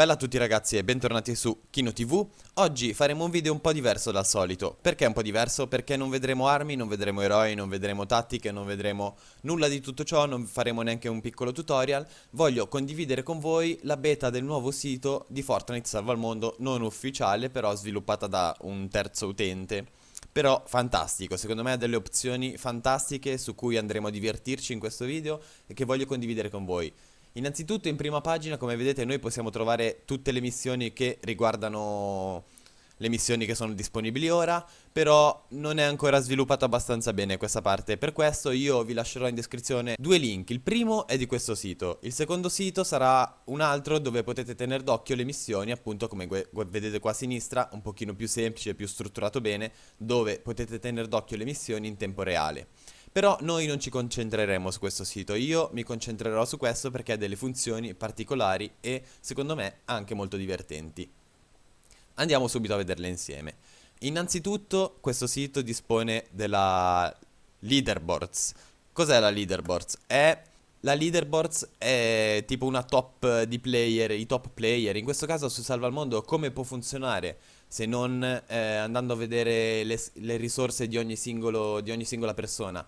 Bella a tutti ragazzi e bentornati su Kino TV. Oggi faremo un video un po' diverso dal solito. Perché un po' diverso? Perché non vedremo armi, non vedremo eroi, non vedremo tattiche, non vedremo nulla di tutto ciò, non faremo neanche un piccolo tutorial. Voglio condividere con voi la beta del nuovo sito di Fortnite Salva il Mondo, non ufficiale, però sviluppata da un terzo utente. Però fantastico, secondo me ha delle opzioni fantastiche su cui andremo a divertirci in questo video e che voglio condividere con voi. Innanzitutto in prima pagina come vedete noi possiamo trovare tutte le missioni che riguardano le missioni che sono disponibili ora, però non è ancora sviluppato abbastanza bene questa parte, per questo io vi lascerò in descrizione due link, il primo è di questo sito, il secondo sito sarà un altro dove potete tenere d'occhio le missioni, appunto come vedete qua a sinistra, un pochino più semplice, più strutturato bene, dove potete tenere d'occhio le missioni in tempo reale. Però noi non ci concentreremo su questo sito, io mi concentrerò su questo perché ha delle funzioni particolari e secondo me anche molto divertenti. Andiamo subito a vederle insieme. Innanzitutto questo sito dispone della leaderboards. Cos'è la leaderboards? È la leaderboards è tipo una top di player, i top player. In questo caso su Salva al Mondo come può funzionare? se non eh, andando a vedere le, le risorse di ogni, singolo, di ogni singola persona.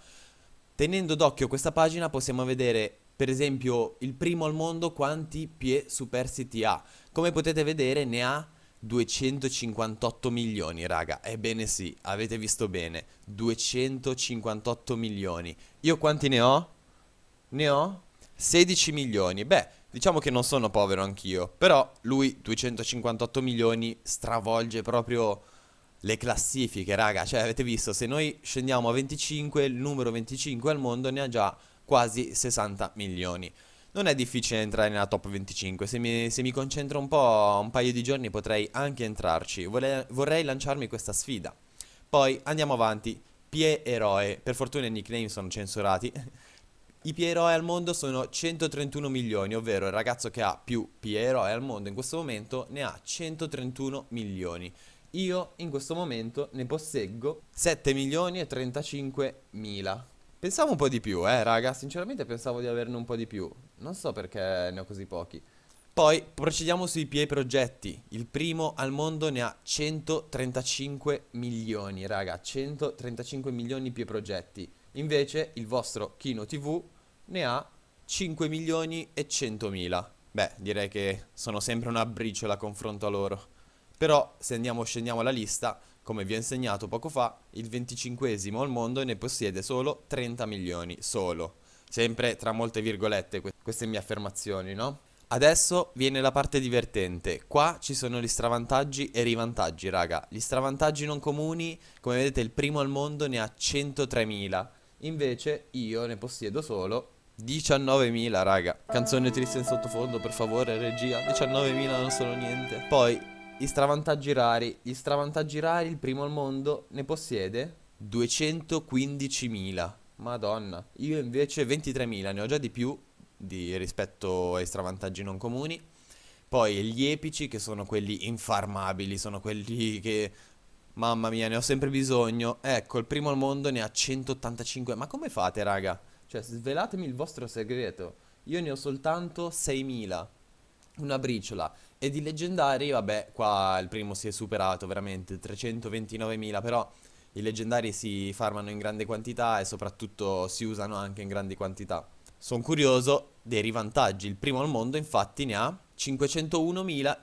Tenendo d'occhio questa pagina possiamo vedere per esempio il primo al mondo quanti pie superstiti ha. Come potete vedere ne ha 258 milioni, raga. Ebbene sì, avete visto bene. 258 milioni. Io quanti ne ho? Ne ho 16 milioni. Beh, Diciamo che non sono povero anch'io, però lui 258 milioni stravolge proprio le classifiche, raga. Cioè, avete visto, se noi scendiamo a 25, il numero 25 al mondo ne ha già quasi 60 milioni. Non è difficile entrare nella top 25, se mi, se mi concentro un po', un paio di giorni potrei anche entrarci. Vorrei, vorrei lanciarmi questa sfida. Poi andiamo avanti, Pie Eroe, per fortuna i nickname sono censurati. I PE eroi al mondo sono 131 milioni, ovvero il ragazzo che ha più PE eroi al mondo in questo momento ne ha 131 milioni. Io in questo momento ne posseggo 7 milioni e 35 mila. Pensavo un po' di più, eh raga, sinceramente pensavo di averne un po' di più. Non so perché ne ho così pochi. Poi procediamo sui PE progetti. Il primo al mondo ne ha 135 milioni, raga, 135 milioni PE progetti. Invece il vostro Kino TV ne ha 5 milioni e 100 mila. Beh, direi che sono sempre una briciola a confronto a loro. Però, se andiamo scendiamo alla lista, come vi ho insegnato poco fa, il 25esimo al mondo ne possiede solo 30 milioni, solo. Sempre tra molte virgolette queste mie affermazioni, no? Adesso viene la parte divertente, qua ci sono gli stravantaggi e i rivantaggi raga, gli stravantaggi non comuni come vedete il primo al mondo ne ha 103 mila. Invece io ne possiedo solo 19.000, raga. Canzone triste in sottofondo, per favore, regia. 19.000 non sono niente. Poi, gli stravantaggi rari. Gli stravantaggi rari, il primo al mondo, ne possiede 215.000. Madonna. Io invece 23.000, ne ho già di più di, rispetto ai stravantaggi non comuni. Poi gli epici, che sono quelli infarmabili, sono quelli che Mamma mia, ne ho sempre bisogno. Ecco, il primo al mondo ne ha 185. Ma come fate, raga? Cioè, svelatemi il vostro segreto. Io ne ho soltanto 6000. Una briciola. E di leggendari, vabbè, qua il primo si è superato, veramente, 329.000. Però i leggendari si farmano in grande quantità e soprattutto si usano anche in grandi quantità. Sono curioso dei rivantaggi. Il primo al mondo, infatti, ne ha 501.058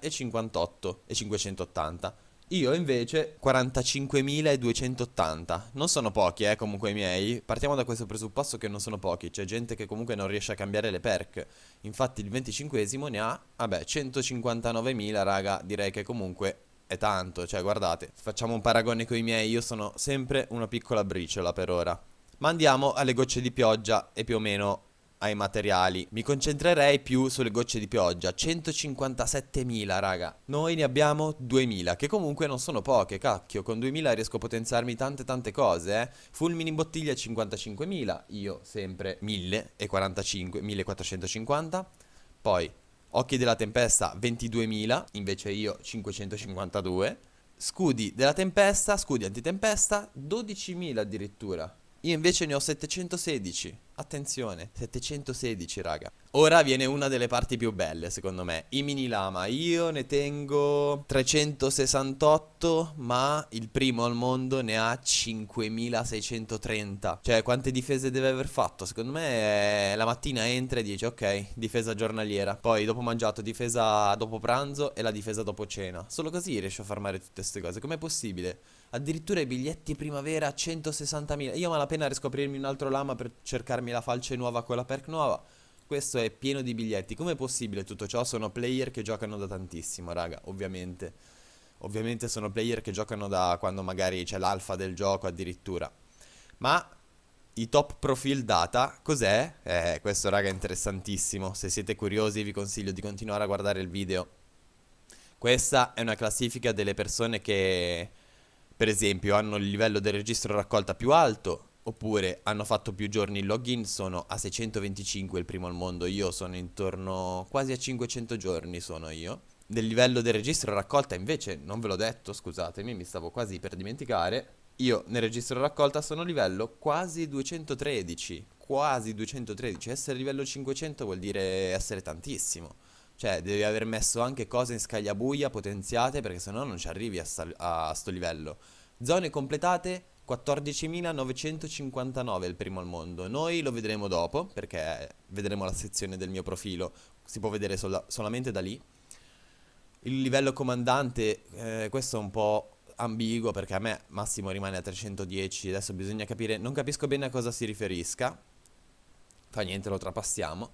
e 580. Io invece 45.280. Non sono pochi, eh, comunque i miei. Partiamo da questo presupposto che non sono pochi. C'è gente che comunque non riesce a cambiare le perk. Infatti il 25esimo ne ha, vabbè, 159.000, raga. Direi che comunque è tanto. Cioè, guardate, facciamo un paragone con i miei. Io sono sempre una piccola briciola per ora. Ma andiamo alle gocce di pioggia e più o meno ai materiali. Mi concentrerei più sulle gocce di pioggia, 157.000 raga. Noi ne abbiamo 2.000, che comunque non sono poche, cacchio, con 2.000 riesco a potenziarmi tante tante cose, eh. Fulmini in bottiglia 55.000, io sempre 1.045, 1.450. Poi, occhi della tempesta 22.000, invece io 552. Scudi della tempesta, scudi antitempesta, 12.000 addirittura. Io invece ne ho 716. Attenzione, 716 raga. Ora viene una delle parti più belle secondo me. I mini lama. Io ne tengo 368 ma il primo al mondo ne ha 5630. Cioè quante difese deve aver fatto? Secondo me eh, la mattina entra e dice ok difesa giornaliera. Poi dopo mangiato difesa dopo pranzo e la difesa dopo cena. Solo così riesce a farmare tutte queste cose. Com'è possibile? Addirittura i biglietti primavera 160.000. Io malapena riesco a aprirmi un altro lama per cercarmi la falce nuova con la perk nuova. Questo è pieno di biglietti. Com'è possibile tutto ciò? Sono player che giocano da tantissimo, raga, ovviamente. Ovviamente sono player che giocano da quando magari c'è l'alfa del gioco addirittura. Ma i top profil data, cos'è? Eh, questo raga è interessantissimo. Se siete curiosi vi consiglio di continuare a guardare il video. Questa è una classifica delle persone che per esempio hanno il livello del registro raccolta più alto oppure hanno fatto più giorni in login, sono a 625 il primo al mondo, io sono intorno quasi a 500 giorni sono io. Del livello del registro raccolta invece, non ve l'ho detto, scusatemi, mi stavo quasi per dimenticare, io nel registro raccolta sono livello quasi 213, quasi 213, essere livello 500 vuol dire essere tantissimo. Cioè, devi aver messo anche cose in scagliabuia potenziate perché sennò non ci arrivi a, sal- a sto livello. Zone completate 14.959 il primo al mondo. Noi lo vedremo dopo perché vedremo la sezione del mio profilo, si può vedere sol- solamente da lì. Il livello comandante, eh, questo è un po' ambiguo perché a me massimo rimane a 310, adesso bisogna capire, non capisco bene a cosa si riferisca. Fa niente, lo trapassiamo.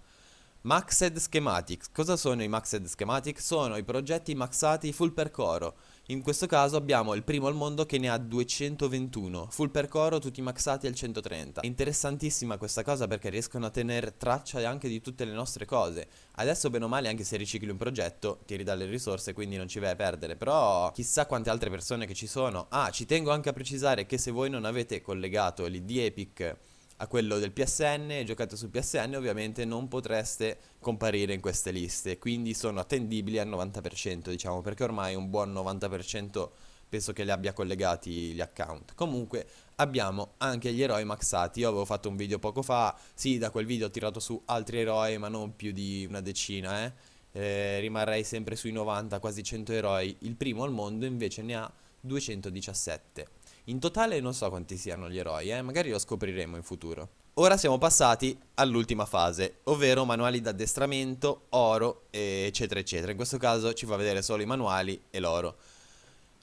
Maxed Schematics. Cosa sono i Maxed Schematics? Sono i progetti maxati full percoro. In questo caso abbiamo il primo al mondo che ne ha 221, full percoro tutti maxati al 130. interessantissima questa cosa perché riescono a tenere traccia anche di tutte le nostre cose. Adesso bene o male anche se ricicli un progetto ti ridà le risorse quindi non ci vai a perdere, però chissà quante altre persone che ci sono. Ah, ci tengo anche a precisare che se voi non avete collegato l'ID Epic a quello del PSN e giocate su PSN ovviamente non potreste comparire in queste liste, quindi sono attendibili al 90% diciamo, perché ormai un buon 90% penso che li abbia collegati gli account. Comunque abbiamo anche gli eroi maxati, io avevo fatto un video poco fa, sì da quel video ho tirato su altri eroi ma non più di una decina, eh. Eh, rimarrei sempre sui 90, quasi 100 eroi, il primo al mondo invece ne ha 217. In totale non so quanti siano gli eroi, eh? magari lo scopriremo in futuro. Ora siamo passati all'ultima fase, ovvero manuali d'addestramento, oro, eccetera eccetera. In questo caso ci fa vedere solo i manuali e l'oro.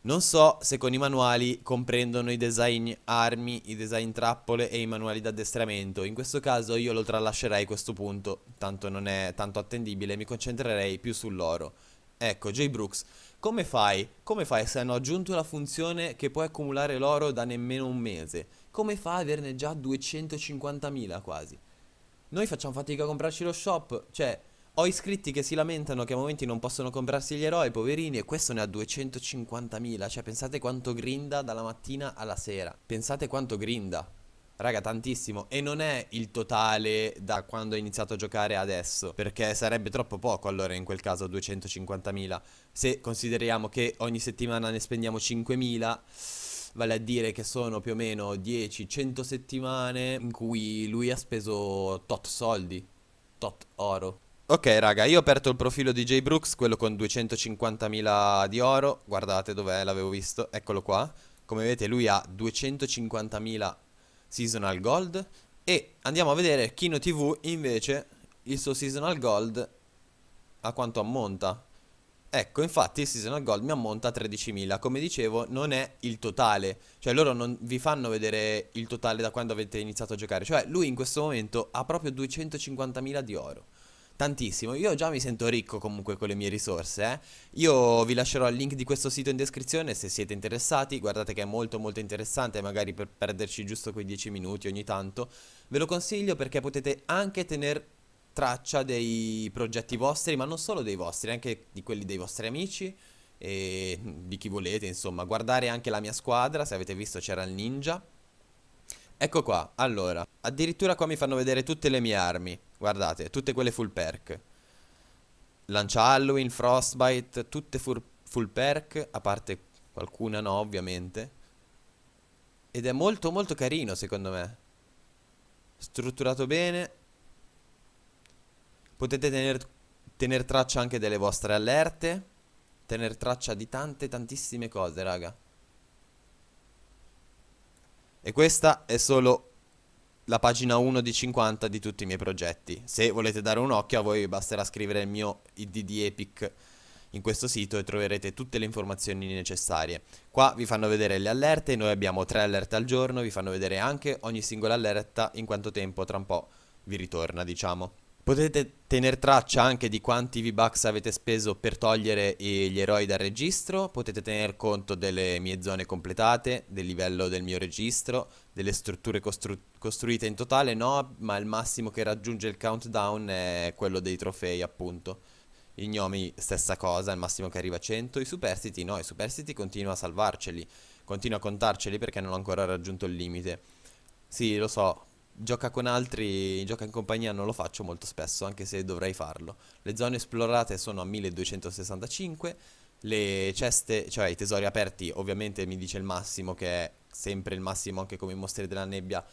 Non so se con i manuali comprendono i design armi, i design trappole e i manuali d'addestramento. In questo caso io lo tralascerei questo punto, tanto non è tanto attendibile, mi concentrerei più sull'oro. Ecco, J. Brooks come fai? Come fai se hanno aggiunto la funzione che puoi accumulare l'oro da nemmeno un mese? Come fa a averne già 250.000 quasi? Noi facciamo fatica a comprarci lo shop, cioè ho iscritti che si lamentano che a momenti non possono comprarsi gli eroi, poverini, e questo ne ha 250.000, cioè pensate quanto grinda dalla mattina alla sera, pensate quanto grinda. Raga, tantissimo. E non è il totale da quando ho iniziato a giocare adesso. Perché sarebbe troppo poco allora in quel caso 250.000. Se consideriamo che ogni settimana ne spendiamo 5.000 vale a dire che sono più o meno 10-100 settimane in cui lui ha speso tot soldi, tot oro. Ok raga, io ho aperto il profilo di J. Brooks, quello con 250.000 di oro, guardate dov'è, l'avevo visto, eccolo qua. Come vedete lui ha 250.000 seasonal gold e andiamo a vedere Kino TV invece il suo seasonal gold a quanto ammonta. Ecco, infatti il seasonal gold mi ammonta a 13.000, come dicevo non è il totale, cioè loro non vi fanno vedere il totale da quando avete iniziato a giocare, cioè lui in questo momento ha proprio 250.000 di oro tantissimo. Io già mi sento ricco comunque con le mie risorse. Eh. Io vi lascerò il link di questo sito in descrizione se siete interessati. Guardate che è molto molto interessante, magari per perderci giusto quei 10 minuti ogni tanto. Ve lo consiglio perché potete anche tenere traccia dei progetti vostri, ma non solo dei vostri, anche di quelli dei vostri amici e di chi volete, insomma, guardare anche la mia squadra, se avete visto c'era il ninja. Ecco qua, allora, addirittura qua mi fanno vedere tutte le mie armi. Guardate, tutte quelle full perk. Lancia Halloween, Frostbite, tutte full perk, a parte qualcuna no ovviamente. Ed è molto molto carino secondo me. Strutturato bene. Potete tenere tener traccia anche delle vostre allerte. Tenere traccia di tante tantissime cose raga. E questa è solo la pagina 1 di 50 di tutti i miei progetti. Se volete dare un occhio a voi basterà scrivere il mio ID di Epic in questo sito e troverete tutte le informazioni necessarie. Qua vi fanno vedere le allerte, noi abbiamo tre allerte al giorno, vi fanno vedere anche ogni singola allerta in quanto tempo tra un po' vi ritorna, diciamo. Potete tenere traccia anche di quanti V-Bucks avete speso per togliere gli eroi dal registro, potete tener conto delle mie zone completate, del livello del mio registro, delle strutture costru costruite in totale, no, ma il massimo che raggiunge il countdown è quello dei trofei appunto. I gnomi stessa cosa, il massimo che arriva a 100, i superstiti no, i superstiti continuano a salvarceli, continuano a contarceli perché non ho ancora raggiunto il limite. Sì, lo so, gioca con altri, gioca in compagnia non lo faccio molto spesso, anche se dovrei farlo. Le zone esplorate sono a 1265, le ceste, cioè i tesori aperti, ovviamente mi dice il massimo che è sempre il massimo anche come i mostri della nebbia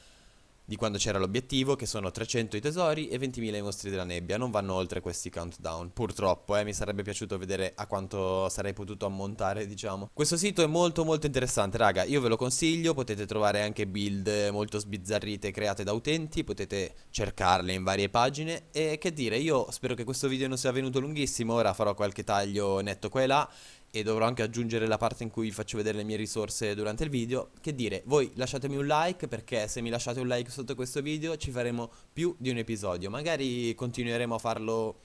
di quando c'era l'obiettivo, che sono 300 i tesori e 20.000 i mostri della nebbia, non vanno oltre questi countdown, purtroppo, eh, mi sarebbe piaciuto vedere a quanto sarei potuto ammontare, diciamo. Questo sito è molto molto interessante, raga, io ve lo consiglio, potete trovare anche build molto sbizzarrite create da utenti, potete cercarle in varie pagine, e che dire, io spero che questo video non sia venuto lunghissimo, ora farò qualche taglio netto qua e là, e dovrò anche aggiungere la parte in cui vi faccio vedere le mie risorse durante il video, che dire, voi lasciatemi un like perché se mi lasciate un like sotto questo video ci faremo più di un episodio, magari continueremo a farlo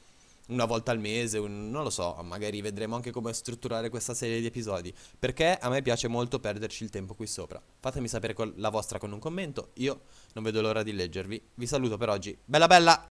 una volta al mese, un, non lo so, magari vedremo anche come strutturare questa serie di episodi, perché a me piace molto perderci il tempo qui sopra. Fatemi sapere la vostra con un commento, io non vedo l'ora di leggervi. Vi saluto per oggi, bella bella!